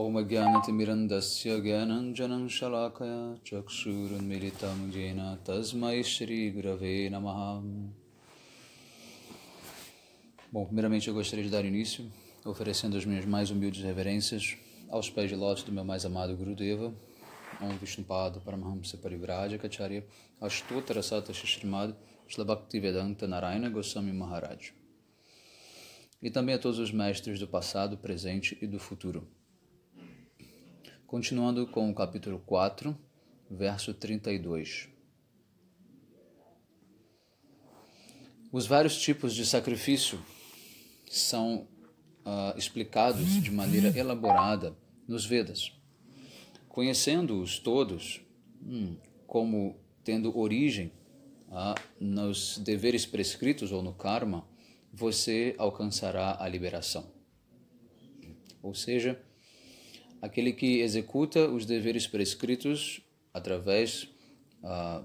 ॐ अज्ञानतिमिरन्दस्य ज्ञानञ्जनं शलाकया चक्षुरुन्मिलितं येन तस्मै श्रीगुरवे नमः Bom, primeiramente eu gostaria de dar início, oferecendo as minhas mais humildes reverências aos pés de lote do meu mais amado Gurudeva, Om Vishnupad Paramahamsa Parivraja Kacharya Ashtotara Sata Shishrimad Vedanta Narayana Goswami Maharaj. E também a todos os mestres do passado, presente e do futuro Continuando com o capítulo 4, verso 32. Os vários tipos de sacrifício são uh, explicados de maneira elaborada nos Vedas. Conhecendo-os todos hum, como tendo origem ah, nos deveres prescritos ou no karma, você alcançará a liberação. Ou seja, aquele que executa os deveres prescritos através ah,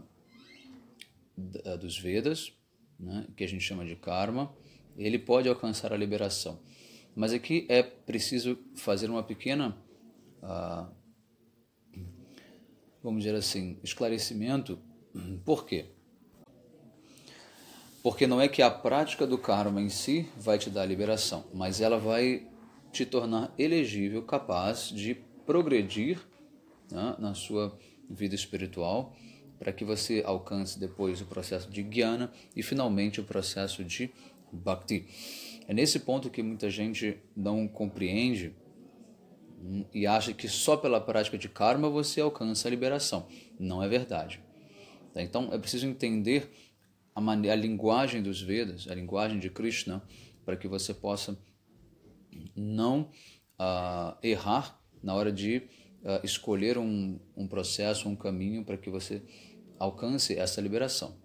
ah, dos Vedas, né, que a gente chama de karma, ele pode alcançar a liberação. Mas aqui é preciso fazer uma pequena, ah, vamos dizer assim, esclarecimento. Por quê? Porque não é que a prática do karma em si vai te dar a liberação, mas ela vai te tornar elegível, capaz de progredir né, na sua vida espiritual, para que você alcance depois o processo de Guiana e finalmente o processo de Bhakti. É nesse ponto que muita gente não compreende hum, e acha que só pela prática de karma você alcança a liberação. Não é verdade. Tá, então é preciso entender a, a linguagem dos Vedas, a linguagem de Krishna, para que você possa não uh, errar na hora de uh, escolher um, um processo, um caminho para que você alcance essa liberação.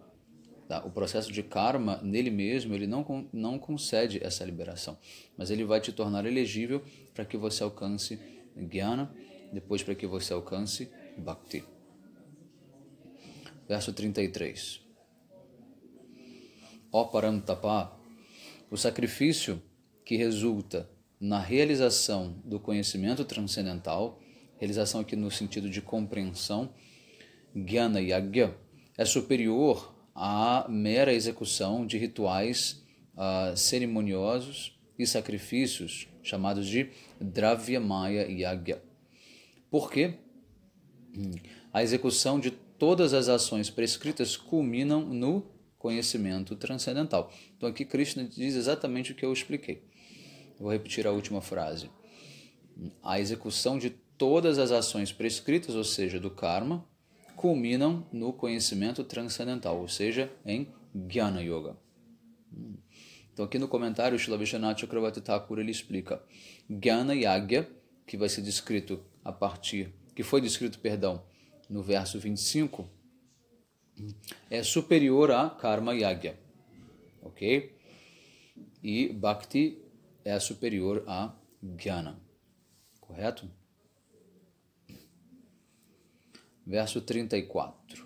Tá? O processo de karma, nele mesmo, ele não, não concede essa liberação, mas ele vai te tornar elegível para que você alcance Jnana, depois para que você alcance Bhakti. Verso 33. Ó Parantapa, o sacrifício que resulta na realização do conhecimento transcendental, realização aqui no sentido de compreensão, Gyana Yagya, é superior à mera execução de rituais uh, cerimoniosos e sacrifícios, chamados de Dravyamaya Yagya. Por quê? A execução de todas as ações prescritas culminam no conhecimento transcendental. Então aqui Krishna diz exatamente o que eu expliquei. Vou repetir a última frase. A execução de todas as ações prescritas, ou seja, do karma, culminam no conhecimento transcendental, ou seja, em Jnana Yoga. Então aqui no comentário, o Shlavishanath Chakravarti Thakur ele explica Jnana Yagya, que vai ser descrito a partir, que foi descrito, perdão, no verso 25, é superior a Karma Yagya, ok? E Bhakti é superior a Jnana. Correto? Verso 34.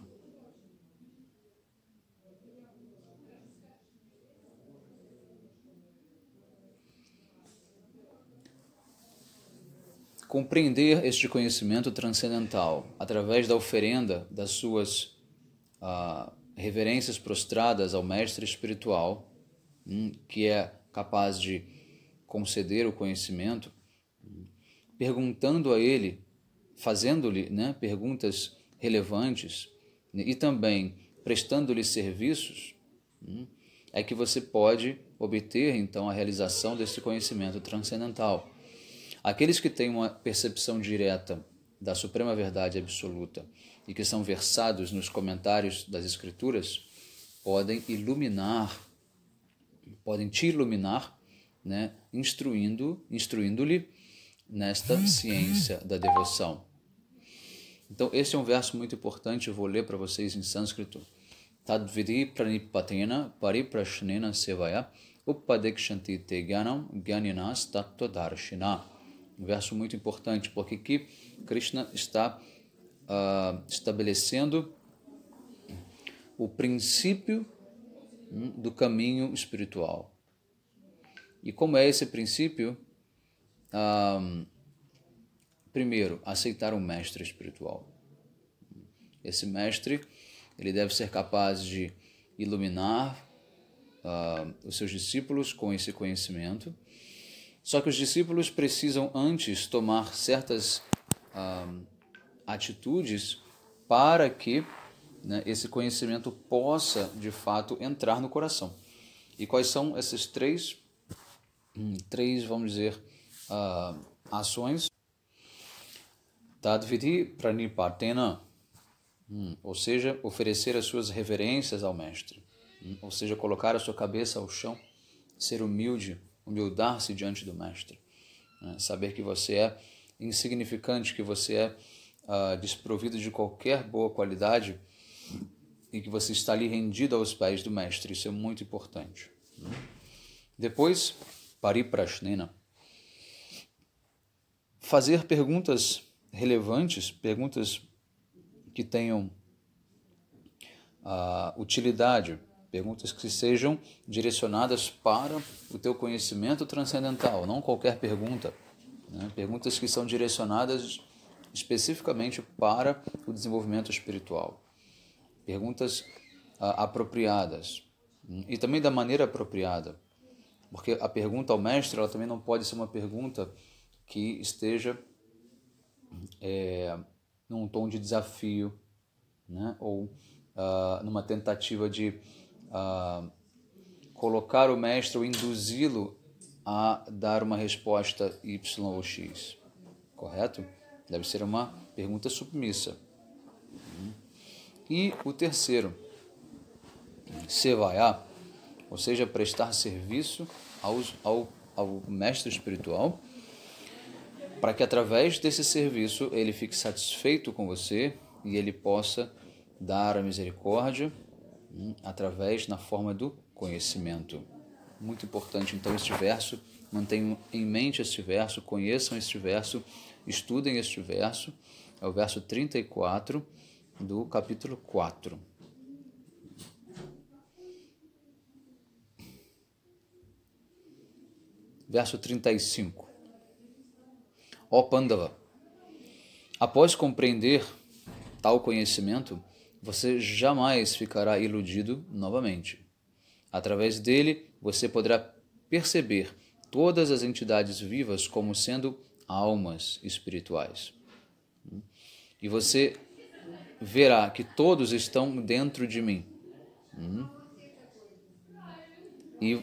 Compreender este conhecimento transcendental através da oferenda das suas uh, reverências prostradas ao mestre espiritual, hum, que é capaz de conceder o conhecimento, perguntando a ele, fazendo-lhe né, perguntas relevantes né, e também prestando-lhe serviços, hum, é que você pode obter então a realização desse conhecimento transcendental. Aqueles que têm uma percepção direta da suprema verdade absoluta e que são versados nos comentários das Escrituras podem iluminar, podem te iluminar né, instruindo, instruindo-lhe nesta ciência da devoção. Então, esse é um verso muito importante, eu vou ler para vocês em sânscrito. Tadviri pranipatena pariprashnena sevaya upadekshanti te gyanam gyaninas tattvadarshina. Um verso muito importante, porque aqui Krishna está uh, estabelecendo o princípio hum, do caminho espiritual. E como é esse princípio? Um, primeiro, aceitar um mestre espiritual. Esse mestre ele deve ser capaz de iluminar uh, os seus discípulos com esse conhecimento. Só que os discípulos precisam antes tomar certas uh, atitudes para que né, esse conhecimento possa de fato entrar no coração. E quais são esses três Hum, três, vamos dizer, uh, ações. Tadviti tá, pranipatena, hum, ou seja, oferecer as suas reverências ao mestre, hum, ou seja, colocar a sua cabeça ao chão, ser humilde, humildar-se diante do mestre, né, saber que você é insignificante, que você é uh, desprovido de qualquer boa qualidade e que você está ali rendido aos pés do mestre, isso é muito importante. Depois, Pariprasnena, fazer perguntas relevantes, perguntas que tenham uh, utilidade, perguntas que sejam direcionadas para o teu conhecimento transcendental, não qualquer pergunta. Né? Perguntas que são direcionadas especificamente para o desenvolvimento espiritual. Perguntas uh, apropriadas hum, e também da maneira apropriada porque a pergunta ao mestre ela também não pode ser uma pergunta que esteja é, num tom de desafio, né? ou uh, numa tentativa de uh, colocar o mestre ou induzi-lo a dar uma resposta Y ou X. Correto? Deve ser uma pergunta submissa. E o terceiro, Sevaiá ou seja, prestar serviço aos, ao, ao mestre espiritual, para que através desse serviço ele fique satisfeito com você e ele possa dar a misericórdia hum, através na forma do conhecimento. Muito importante então este verso, mantenham em mente este verso, conheçam este verso, estudem este verso, é o verso 34 do capítulo 4. verso 35. Ó Pandava, após compreender tal conhecimento, você jamais ficará iludido novamente. Através dele, você poderá perceber todas as entidades vivas como sendo almas espirituais. E você verá que todos estão dentro de mim. Hum? E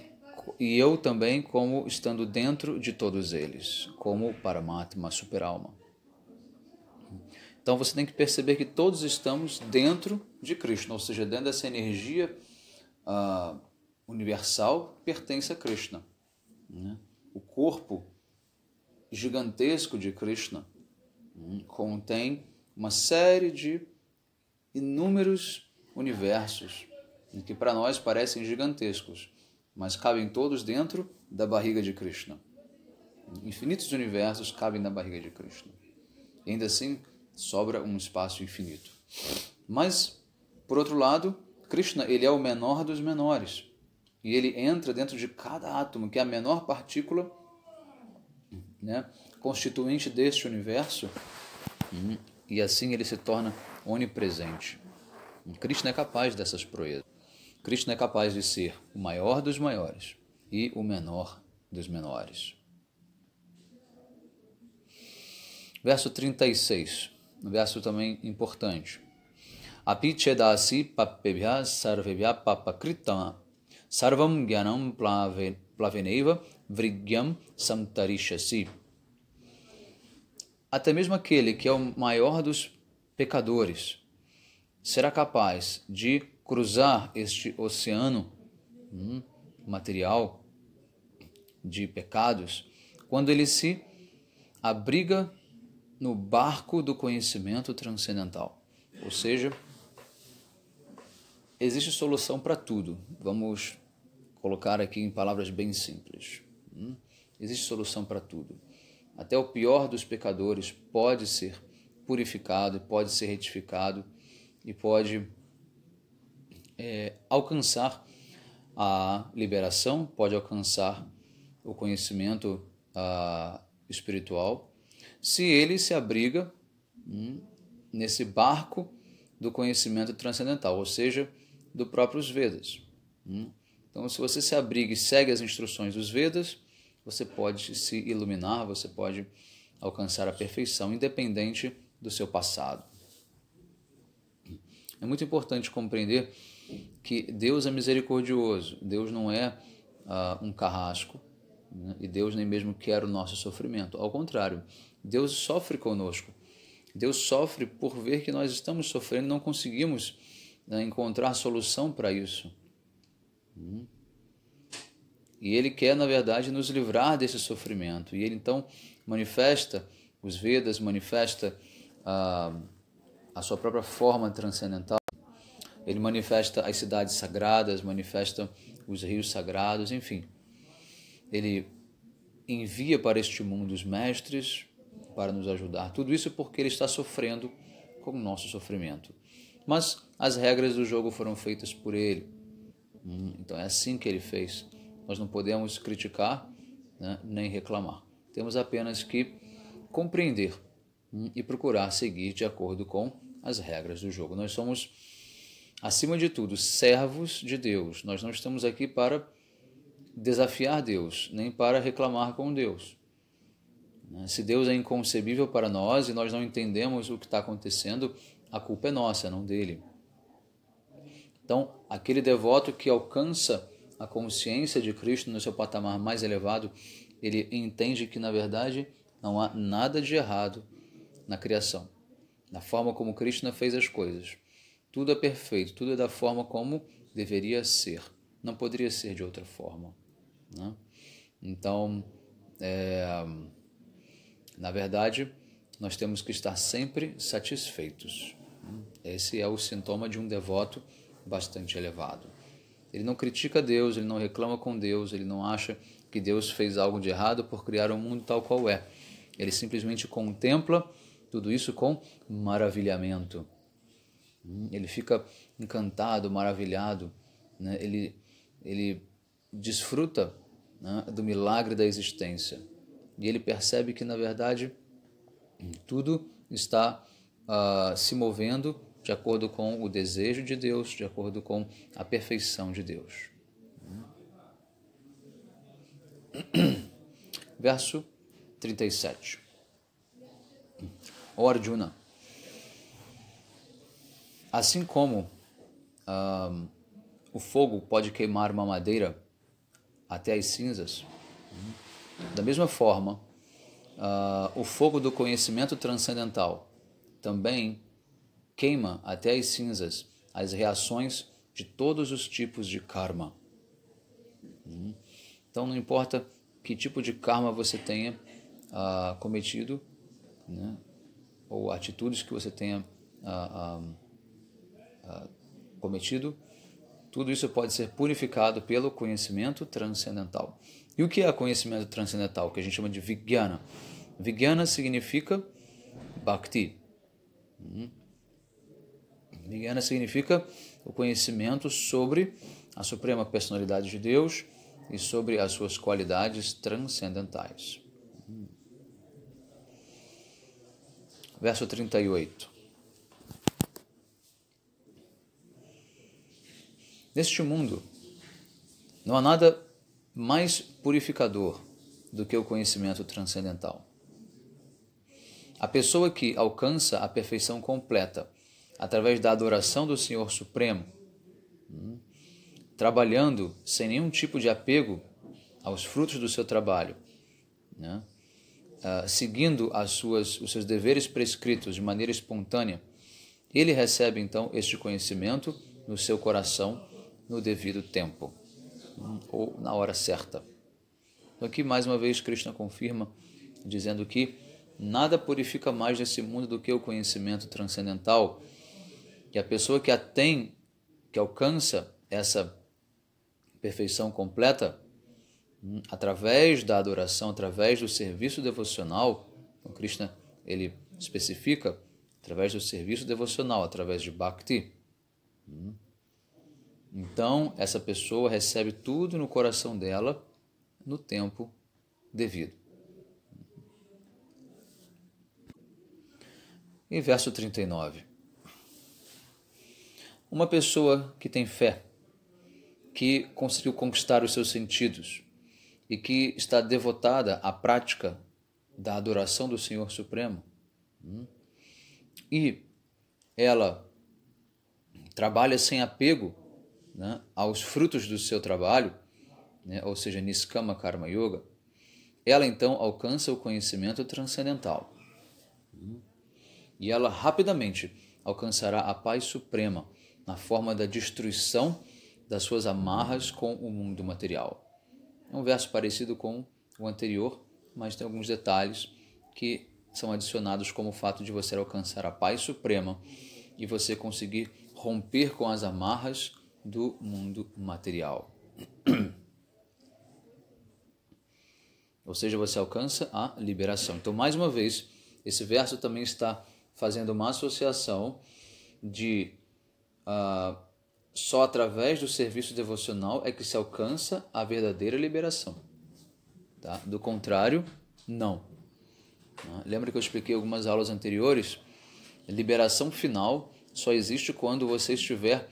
e eu também como estando dentro de todos eles, como Paramatma Superalma. Então você tem que perceber que todos estamos dentro de Krishna, ou seja, dentro dessa energia uh, universal que pertence a Krishna. Né? O corpo gigantesco de Krishna um, contém uma série de inúmeros universos que para nós parecem gigantescos mas cabem todos dentro da barriga de Krishna. Infinitos universos cabem na barriga de Krishna. E ainda assim, sobra um espaço infinito. Mas, por outro lado, Krishna ele é o menor dos menores. E ele entra dentro de cada átomo, que é a menor partícula né, constituinte deste universo. E assim ele se torna onipresente. E Krishna é capaz dessas proezas. Cristo é capaz de ser o maior dos maiores e o menor dos menores. Verso 36, um verso também importante. Apichedasi papebhya sarvebhya papakritama sarvam gyanam plaveneva vrigyam samtarishasi. Até mesmo aquele que é o maior dos pecadores será capaz de cruzar este oceano hum, material de pecados, quando ele se abriga no barco do conhecimento transcendental. Ou seja, existe solução para tudo. Vamos colocar aqui em palavras bem simples. Hum? Existe solução para tudo. Até o pior dos pecadores pode ser purificado, pode ser retificado e pode é, alcançar a liberação, pode alcançar o conhecimento a, espiritual, se ele se abriga hum, nesse barco do conhecimento transcendental, ou seja, do próprios Vedas. Hum. Então, se você se abriga e segue as instruções dos Vedas, você pode se iluminar, você pode alcançar a perfeição, independente do seu passado. É muito importante compreender que Deus é misericordioso, Deus não é uh, um carrasco né? e Deus nem mesmo quer o nosso sofrimento. Ao contrário, Deus sofre conosco. Deus sofre por ver que nós estamos sofrendo, não conseguimos né, encontrar solução para isso. Hum? E Ele quer, na verdade, nos livrar desse sofrimento. E Ele então manifesta, os Vedas manifesta a, ah, a sua própria forma transcendental. Ele manifesta as cidades sagradas, manifesta os rios sagrados, enfim. Ele envia para este mundo os mestres para nos ajudar. Tudo isso porque ele está sofrendo com o nosso sofrimento. Mas as regras do jogo foram feitas por ele. Hum, então é assim que ele fez. Nós não podemos criticar né, nem reclamar. Temos apenas que compreender hum, e procurar seguir de acordo com as regras do jogo. Nós somos acima de tudo, servos de Deus. Nós não estamos aqui para desafiar Deus, nem para reclamar com Deus. Se Deus é inconcebível para nós e nós não entendemos o que está acontecendo, a culpa é nossa, não dele. Então, aquele devoto que alcança a consciência de Cristo no seu patamar mais elevado, ele entende que, na verdade, não há nada de errado na criação, na forma como Krishna fez as coisas. Tudo é perfeito, tudo é da forma como deveria ser. Não poderia ser de outra forma. Né? Então, é, na verdade, nós temos que estar sempre satisfeitos. Né? Esse é o sintoma de um devoto bastante elevado. Ele não critica Deus, ele não reclama com Deus, ele não acha que Deus fez algo de errado por criar um mundo tal qual é. Ele simplesmente contempla tudo isso com maravilhamento ele fica encantado, maravilhado, né? ele, ele desfruta né, do milagre da existência. E ele percebe que, na verdade, tudo está uh, se movendo de acordo com o desejo de Deus, de acordo com a perfeição de Deus. Verso 37. O Arjuna, Assim como um, o fogo pode queimar uma madeira até as cinzas, da mesma forma, uh, o fogo do conhecimento transcendental também queima até as cinzas as reações de todos os tipos de karma. Uhum. Então, não importa que tipo de karma você tenha uh, cometido, né? ou atitudes que você tenha uh, ah, cometido, tudo isso pode ser purificado pelo conhecimento transcendental. E o que é conhecimento transcendental? Que a gente chama de Vijnana. Vijnana significa Bhakti. Hum. Vijnana significa o conhecimento sobre a Suprema Personalidade de Deus e sobre as suas qualidades transcendentais. Hum. Verso 38. Neste mundo, não há nada mais purificador do que o conhecimento transcendental. A pessoa que alcança a perfeição completa através da adoração do Senhor Supremo, hum, trabalhando sem nenhum tipo de apego aos frutos do seu trabalho, né? uh, seguindo suas, os seus deveres prescritos de maneira espontânea, ele recebe então este conhecimento no seu coração no devido tempo hum, ou na hora certa. Então aqui mais uma vez Krishna confirma dizendo que nada purifica mais nesse mundo do que o conhecimento transcendental. E a pessoa que a tem, que alcança essa perfeição completa hum, através da adoração, através do serviço devocional, O então Krishna ele especifica através do serviço devocional, através de bhakti. Hum, então, essa pessoa recebe tudo no coração dela no tempo devido. E verso 39. Uma pessoa que tem fé, que conseguiu conquistar os seus sentidos e que está devotada à prática da adoração do Senhor Supremo, hum, e ela trabalha sem apego né, aos frutos do seu trabalho, né, ou seja, Niskama Karma Yoga, ela então alcança o conhecimento transcendental. E ela rapidamente alcançará a paz suprema na forma da destruição das suas amarras com o mundo material. É um verso parecido com o anterior, mas tem alguns detalhes que são adicionados como o fato de você alcançar a paz suprema e você conseguir romper com as amarras do mundo material. Ou seja, você alcança a liberação. Então, mais uma vez, esse verso também está fazendo uma associação de uh, só através do serviço devocional é que se alcança a verdadeira liberação. Tá? Do contrário, não. Lembra que eu expliquei algumas aulas anteriores? Liberação final só existe quando você estiver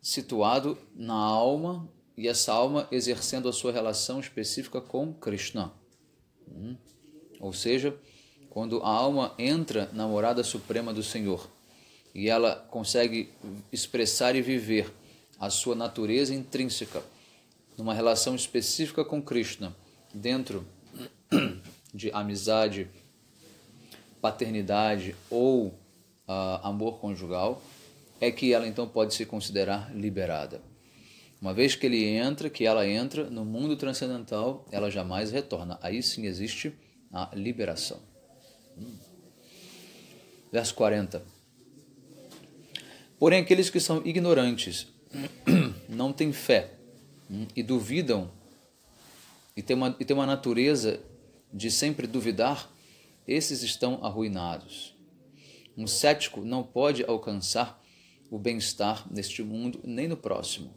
situado na alma e essa alma exercendo a sua relação específica com Krishna. Hum? Ou seja, quando a alma entra na morada suprema do Senhor e ela consegue expressar e viver a sua natureza intrínseca numa relação específica com Krishna, dentro de amizade, paternidade ou uh, amor conjugal, é que ela então pode se considerar liberada. Uma vez que ele entra, que ela entra no mundo transcendental, ela jamais retorna. Aí sim existe a liberação. Hum. Verso 40. Porém, aqueles que são ignorantes, não têm fé hum, e duvidam, e têm uma, e têm uma natureza de sempre duvidar, esses estão arruinados. Um cético não pode alcançar o bem-estar neste mundo nem no próximo,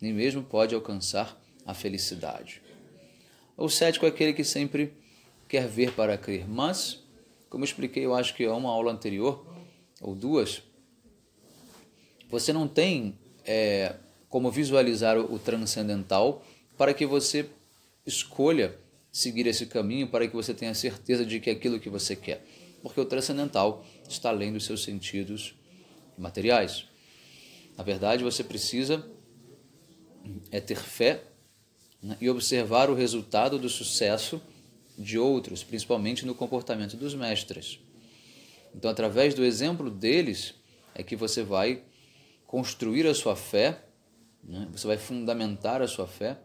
nem mesmo pode alcançar a felicidade. O cético é aquele que sempre quer ver para crer, mas, como eu expliquei, eu acho que é uma aula anterior, ou duas, você não tem é, como visualizar o transcendental para que você escolha seguir esse caminho, para que você tenha certeza de que é aquilo que você quer. Porque o transcendental está além dos seus sentidos materiais. Na verdade, você precisa é ter fé né, e observar o resultado do sucesso de outros, principalmente no comportamento dos mestres. Então, através do exemplo deles, é que você vai construir a sua fé, né, você vai fundamentar a sua fé,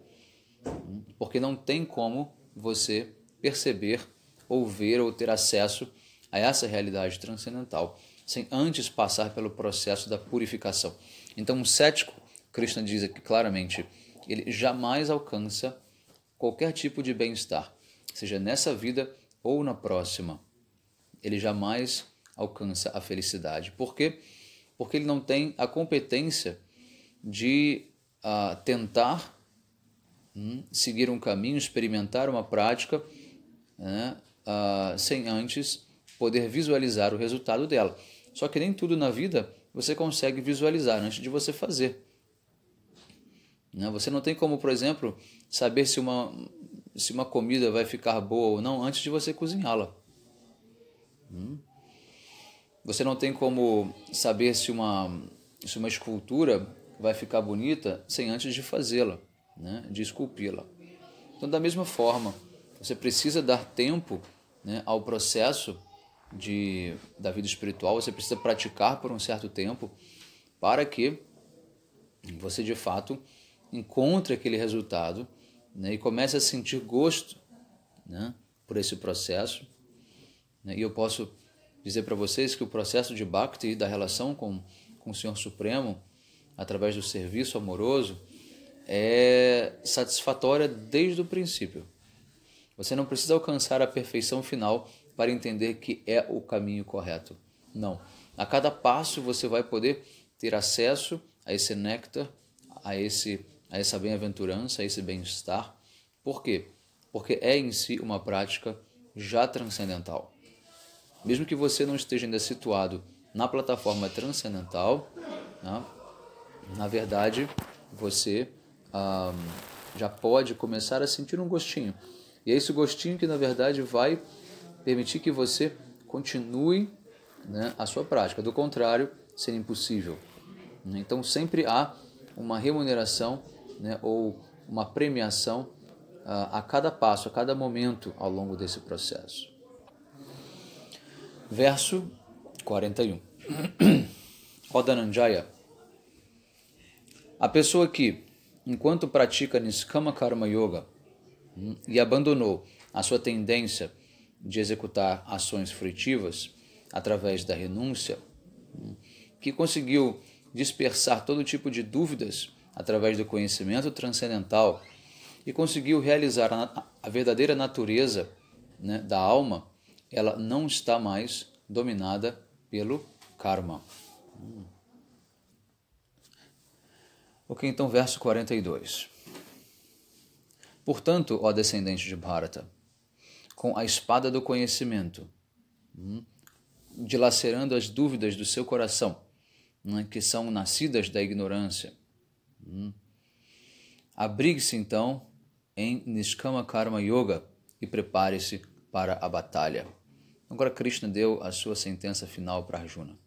porque não tem como você perceber, ou ver ou ter acesso a essa realidade transcendental sem antes passar pelo processo da purificação. Então, um cético, Krishna diz aqui claramente, ele jamais alcança qualquer tipo de bem-estar, seja nessa vida ou na próxima. Ele jamais alcança a felicidade. Por quê? Porque ele não tem a competência de uh, tentar hum, seguir um caminho, experimentar uma prática, né, uh, sem antes poder visualizar o resultado dela. Só que nem tudo na vida você consegue visualizar antes de você fazer. Né? Você não tem como, por exemplo, saber se uma, se uma comida vai ficar boa ou não antes de você cozinhá-la. Hum? Você não tem como saber se uma, se uma escultura vai ficar bonita sem antes de fazê-la, né? de esculpi-la. Então, da mesma forma, você precisa dar tempo né, ao processo de, da vida espiritual, você precisa praticar por um certo tempo para que você de fato encontre aquele resultado né, e comece a sentir gosto né, por esse processo. Né, e eu posso dizer para vocês que o processo de Bhakti, da relação com, com o Senhor Supremo, através do serviço amoroso, é satisfatória desde o princípio. Você não precisa alcançar a perfeição final para entender que é o caminho correto. Não. A cada passo você vai poder ter acesso a esse néctar, a, esse, a essa bem-aventurança, a esse bem-estar. Por quê? Porque é em si uma prática já transcendental. Mesmo que você não esteja ainda situado na plataforma transcendental, né, na verdade, você ah, já pode começar a sentir um gostinho. E é esse gostinho que, na verdade, vai permitir que você continue né, a sua prática. Do contrário, seria impossível. Então sempre há uma remuneração né, ou uma premiação ah, a cada passo, a cada momento ao longo desse processo. Verso 41. Odananjaya. A pessoa que, enquanto pratica Niskama Karma Yoga hum, e abandonou a sua tendência de executar ações frutivas através da renúncia, que conseguiu dispersar todo tipo de dúvidas através do conhecimento transcendental e conseguiu realizar a, a verdadeira natureza né, da alma, ela não está mais dominada pelo karma. Ok, então, verso 42. Portanto, ó descendente de Bharata, com a espada do conhecimento, hum, dilacerando as dúvidas do seu coração, é? que são nascidas da ignorância. Hum. Abrigue-se então em Nishkama Karma Yoga e prepare-se para a batalha. Agora Krishna deu a sua sentença final para Arjuna.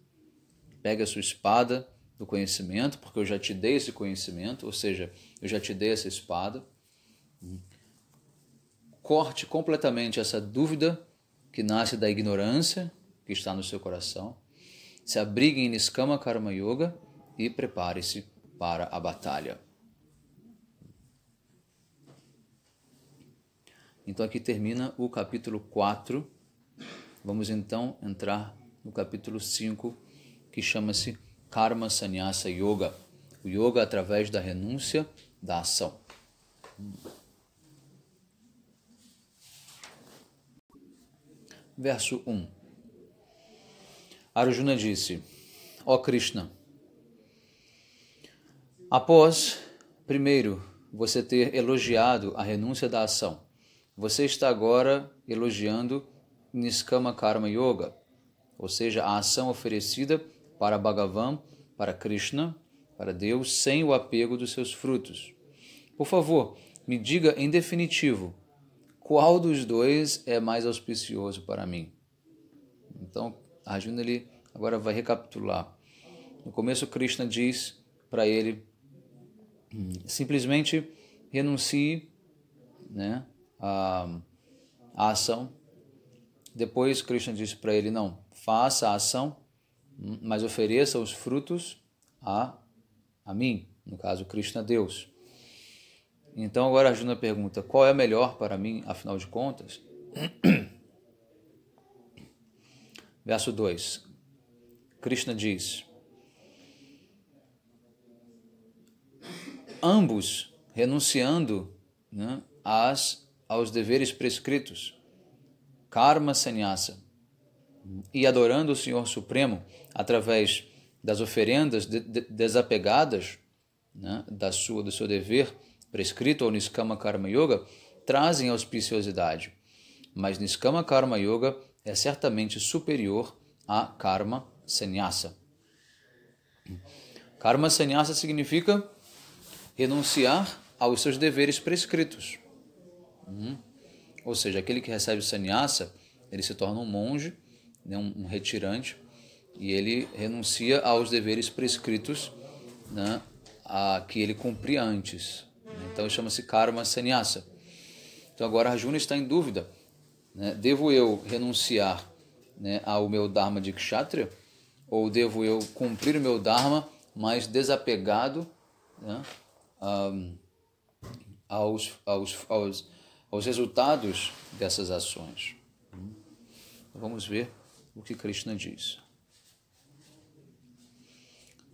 Pegue a sua espada do conhecimento, porque eu já te dei esse conhecimento, ou seja, eu já te dei essa espada. Hum corte completamente essa dúvida que nasce da ignorância que está no seu coração. Se abrigue em Niskama Karma Yoga e prepare-se para a batalha. Então aqui termina o capítulo 4. Vamos então entrar no capítulo 5, que chama-se Karma Sannyasa Yoga, o yoga através da renúncia da ação. verso 1. Arjuna disse: Ó Krishna, após, primeiro, você ter elogiado a renúncia da ação, você está agora elogiando Niskama Karma Yoga, ou seja, a ação oferecida para Bhagavan, para Krishna, para Deus, sem o apego dos seus frutos. Por favor, me diga em definitivo qual dos dois é mais auspicioso para mim? Então, Arjuna ele agora vai recapitular. No começo, Krishna diz para ele: hum, simplesmente renuncie né, a, ação. Depois, Krishna diz para ele: não, faça a ação, hum, mas ofereça os frutos a, a mim, no caso, Krishna Deus. Então agora a Juna pergunta: qual é melhor para mim, afinal de contas? Verso 2. Krishna diz: Ambos renunciando né, às, aos deveres prescritos, karma sannyasa, e adorando o Senhor Supremo através das oferendas de, de, desapegadas né, da sua, do seu dever prescrito ou Niskama Karma Yoga trazem auspiciosidade, mas Niskama Karma Yoga é certamente superior a Karma Sannyasa. Karma Sannyasa significa renunciar aos seus deveres prescritos. Uhum. Ou seja, aquele que recebe sannyasa, ele se torna um monge, né, um, retirante, e ele renuncia aos deveres prescritos né, a que ele cumpria antes. Então chama-se karma sannyasa. Então agora Arjuna está em dúvida. Né? Devo eu renunciar né, ao meu dharma de kshatriya? Ou devo eu cumprir o meu dharma, mas desapegado né, um, aos, aos, aos, aos resultados dessas ações? Hum? Então, vamos ver o que Krishna diz.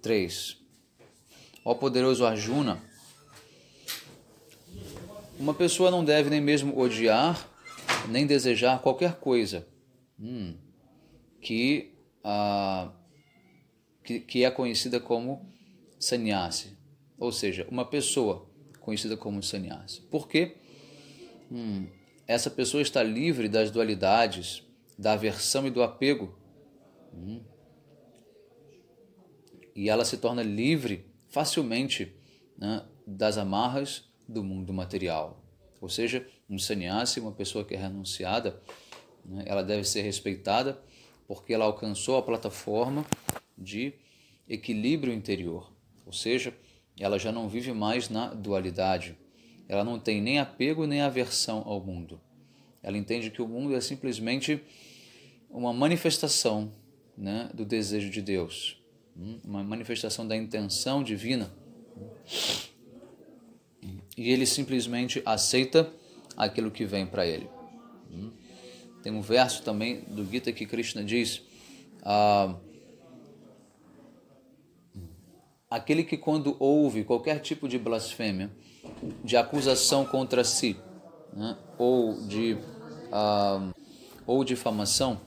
3. Ó poderoso Arjuna, uma pessoa não deve nem mesmo odiar, nem desejar qualquer coisa hum, que, ah, que, que é conhecida como sannyasi. Ou seja, uma pessoa conhecida como sannyasi. Por quê? Hum, essa pessoa está livre das dualidades, da aversão e do apego. Hum. E ela se torna livre facilmente né, das amarras do mundo material. Ou seja, um sannyasi, uma pessoa que é renunciada, né, ela deve ser respeitada porque ela alcançou a plataforma de equilíbrio interior. Ou seja, ela já não vive mais na dualidade. Ela não tem nem apego nem aversão ao mundo. Ela entende que o mundo é simplesmente uma manifestação né, do desejo de Deus, hum, uma manifestação da intenção divina e ele simplesmente aceita aquilo que vem para ele. Hum? Tem um verso também do Gita que Krishna diz: ah, aquele que quando ouve qualquer tipo de blasfêmia, de acusação contra si, né, ou de ah, ou difamação,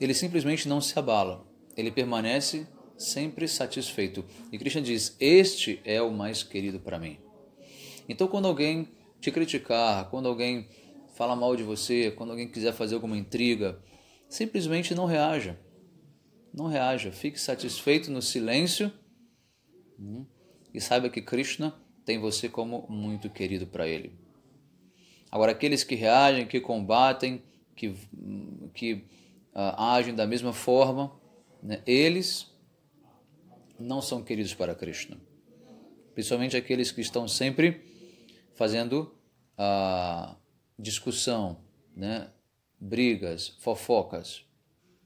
ele simplesmente não se abala. Ele permanece sempre satisfeito. E Krishna diz: Este é o mais querido para mim. Então, quando alguém te criticar, quando alguém falar mal de você, quando alguém quiser fazer alguma intriga, simplesmente não reaja. Não reaja. Fique satisfeito no silêncio hum, e saiba que Krishna tem você como muito querido para ele. Agora, aqueles que reagem, que combatem, que, hum, que uh, agem da mesma forma, né, eles não são queridos para Krishna. Principalmente aqueles que estão sempre fazendo ah, discussão, né? brigas, fofocas.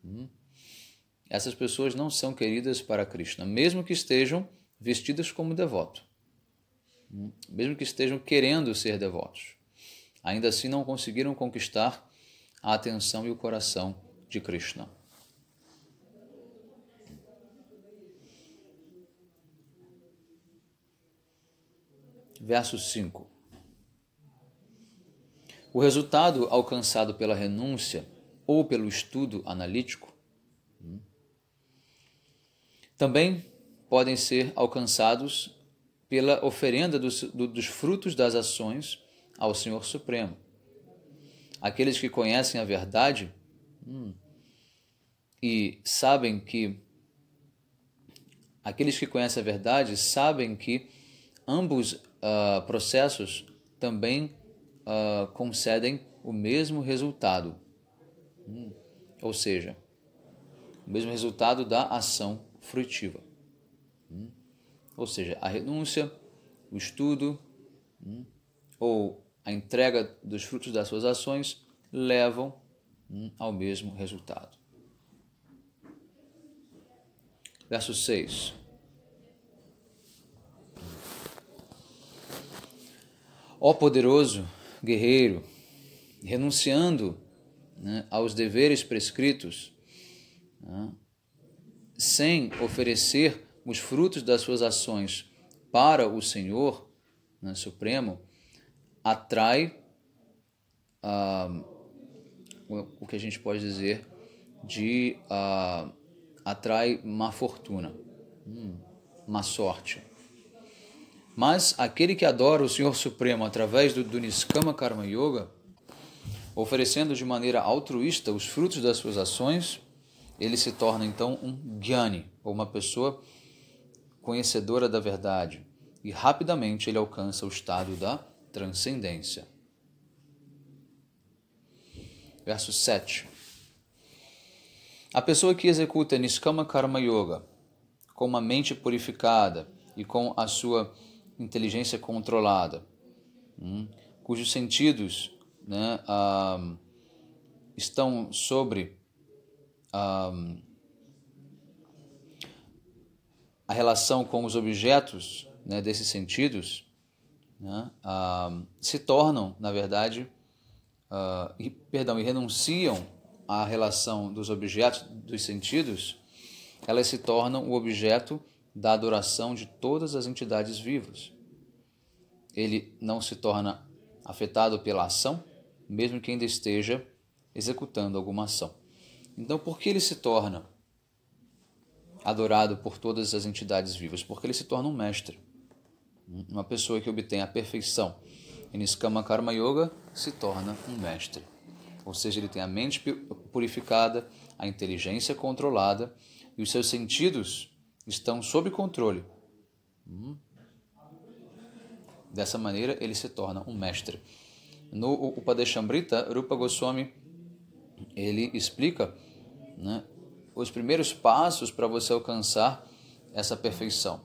Hum? Essas pessoas não são queridas para Krishna, mesmo que estejam vestidas como devoto, hum? mesmo que estejam querendo ser devotos. Ainda assim, não conseguiram conquistar a atenção e o coração de Krishna. Verso 5. O resultado alcançado pela renúncia ou pelo estudo analítico hum, também podem ser alcançados pela oferenda dos, dos frutos das ações ao Senhor Supremo. Aqueles que conhecem a verdade hum, e sabem que aqueles que conhecem a verdade sabem que ambos uh, processos também uh, concedem o mesmo resultado, hum, ou seja, o mesmo resultado da ação frutiva. Hum, ou seja, a renúncia, o estudo hum, ou a entrega dos frutos das suas ações levam hum, ao mesmo resultado. Verso 6. Ó poderoso, guerreiro, renunciando né, aos deveres prescritos, né, sem oferecer os frutos das suas ações para o Senhor né, Supremo, atrai ah, o que a gente pode dizer de ah, atrai má fortuna, hum, má sorte. Mas aquele que adora o Senhor Supremo através do, do Niskama Karma Yoga, oferecendo de maneira altruísta os frutos das suas ações, ele se torna então um Jnani, ou uma pessoa conhecedora da verdade, e rapidamente ele alcança o estado da transcendência. Verso 7. A pessoa que executa Niskama Karma Yoga com uma mente purificada e com a sua inteligência controlada, hum, cujos sentidos né, ah, estão sobre ah, a relação com os objetos né, desses sentidos, né, ah, se tornam, na verdade, ah, e, perdão, e renunciam à relação dos objetos dos sentidos, elas se tornam o objeto da adoração de todas as entidades vivas. Ele não se torna afetado pela ação, mesmo que ainda esteja executando alguma ação. Então, por que ele se torna adorado por todas as entidades vivas? Porque ele se torna um mestre, uma pessoa que obtém a perfeição. E Niskama Karma Yoga se torna um mestre. Ou seja, ele tem a mente purificada, a inteligência controlada e os seus sentidos estão sob controle. Hum? Dessa maneira, ele se torna um mestre. No Upadeshambrita, Rupa Goswami ele explica né, os primeiros passos para você alcançar essa perfeição.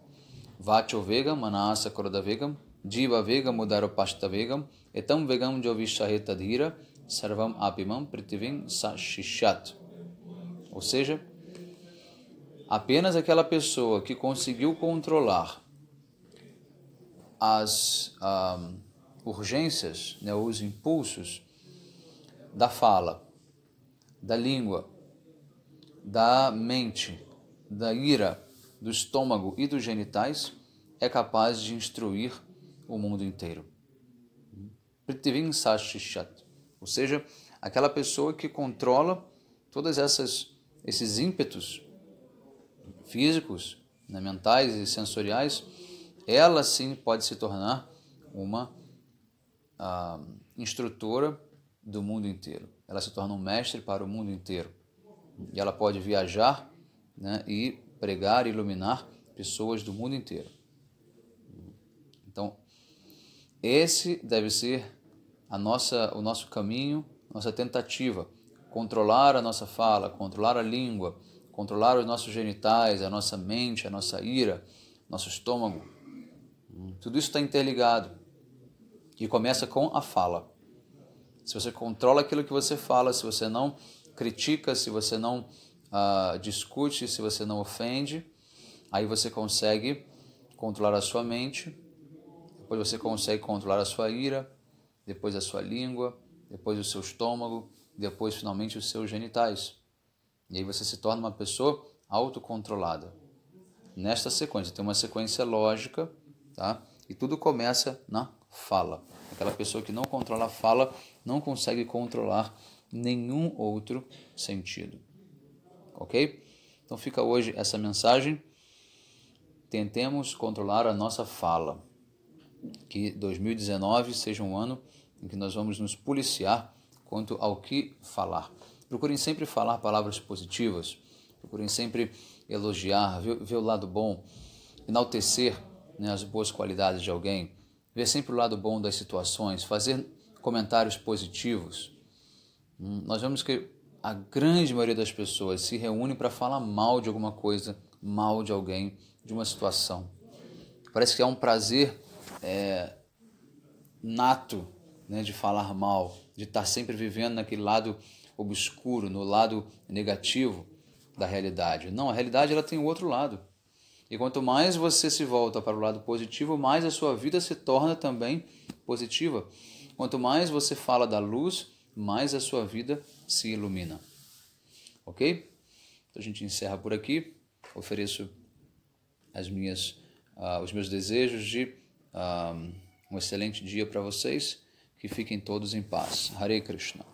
Vacho Vegam, Manasa Kroda Vegam, Jiva Vegam, Pashta Vegam, Etam Vegam Jovishaheta Dhira, Sarvam Apimam Prithivim Sashishat. Ou seja, Apenas aquela pessoa que conseguiu controlar as ah, urgências, né, os impulsos da fala, da língua, da mente, da ira, do estômago e dos genitais é capaz de instruir o mundo inteiro. Prithivin Sashishat, ou seja, aquela pessoa que controla todas essas esses ímpetos físicos, né, mentais e sensoriais, ela sim pode se tornar uma ah, instrutora do mundo inteiro. Ela se torna um mestre para o mundo inteiro. E ela pode viajar né, e pregar e iluminar pessoas do mundo inteiro. Então, esse deve ser a nossa, o nosso caminho, nossa tentativa. Controlar a nossa fala, controlar a língua, controlar os nossos genitais, a nossa mente, a nossa ira, nosso estômago. Tudo isso está interligado e começa com a fala. Se você controla aquilo que você fala, se você não critica, se você não uh, discute, se você não ofende, aí você consegue controlar a sua mente, depois você consegue controlar a sua ira, depois a sua língua, depois o seu estômago, depois finalmente os seus genitais. E aí você se torna uma pessoa autocontrolada. Nesta sequência, tem uma sequência lógica, tá? E tudo começa na fala. Aquela pessoa que não controla a fala não consegue controlar nenhum outro sentido. Ok? Então fica hoje essa mensagem. Tentemos controlar a nossa fala. Que 2019 seja um ano em que nós vamos nos policiar quanto ao que falar. Procurem sempre falar palavras positivas, procurem sempre elogiar, ver, ver o lado bom, enaltecer né, as boas qualidades de alguém, ver sempre o lado bom das situações, fazer comentários positivos. Hum, nós vemos que a grande maioria das pessoas se reúne para falar mal de alguma coisa, mal de alguém, de uma situação. Parece que é um prazer é, nato né, de falar mal, de estar tá sempre vivendo naquele lado obscuro, no lado negativo da realidade. Não, a realidade ela tem o outro lado. E quanto mais você se volta para o lado positivo, mais a sua vida se torna também positiva. Quanto mais você fala da luz, mais a sua vida se ilumina. Ok? Então a gente encerra por aqui. Ofereço as minhas, uh, os meus desejos de uh, um excelente dia para vocês. Que fiquem todos em paz. Hare Krishna.